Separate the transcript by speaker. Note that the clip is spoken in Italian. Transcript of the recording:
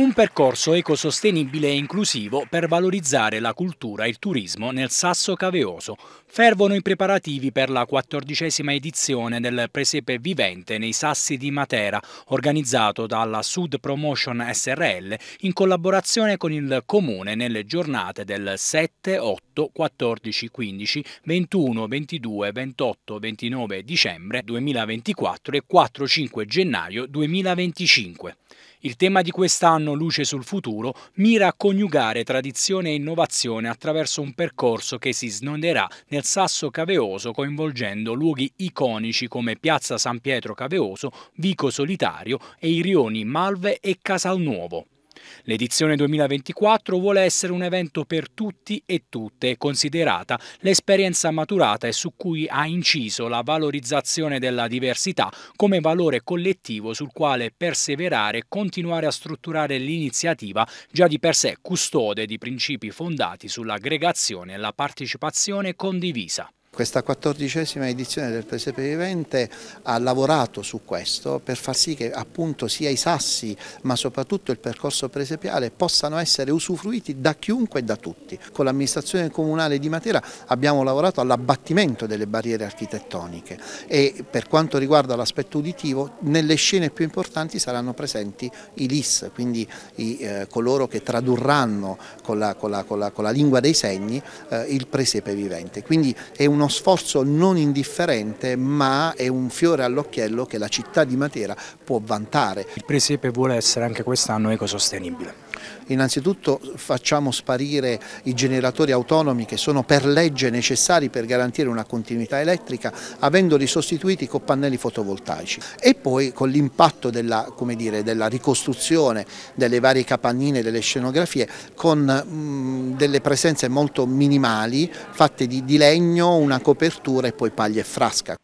Speaker 1: Un percorso ecosostenibile e inclusivo per valorizzare la cultura e il turismo nel Sasso Caveoso. Fervono i preparativi per la quattordicesima edizione del Presepe Vivente nei Sassi di Matera, organizzato dalla Sud Promotion SRL in collaborazione con il Comune nelle giornate del 7, 8, 14, 15, 21, 22, 28, 29 dicembre 2024 e 4-5 gennaio 2025. Il tema di quest'anno, Luce sul futuro, mira a coniugare tradizione e innovazione attraverso un percorso che si snoderà nel Sasso Caveoso coinvolgendo luoghi iconici come Piazza San Pietro Caveoso, Vico Solitario e i rioni Malve e Casalnuovo. L'edizione 2024 vuole essere un evento per tutti e tutte, considerata l'esperienza maturata e su cui ha inciso la valorizzazione della diversità come valore collettivo sul quale perseverare e continuare a strutturare l'iniziativa già di per sé custode di principi fondati sull'aggregazione e la partecipazione condivisa.
Speaker 2: Questa quattordicesima edizione del Presepe Vivente ha lavorato su questo per far sì che appunto sia i sassi ma soprattutto il percorso presepiale possano essere usufruiti da chiunque e da tutti. Con l'amministrazione comunale di Matera abbiamo lavorato all'abbattimento delle barriere architettoniche e per quanto riguarda l'aspetto uditivo nelle scene più importanti saranno presenti i LIS, quindi i, eh, coloro che tradurranno con la, con la, con la, con la lingua dei segni eh, il presepe vivente. Quindi è uno sforzo non indifferente ma è un fiore all'occhiello che la città di Matera può vantare. Il presepe vuole essere anche quest'anno ecosostenibile. Innanzitutto facciamo sparire i generatori autonomi che sono per legge necessari per garantire una continuità elettrica avendoli sostituiti con pannelli fotovoltaici e poi con l'impatto della, della, ricostruzione delle varie capannine, delle scenografie con mh, mm, delle presenze molto minimali fatte di, di legno, una copertura e poi paglia e frasca.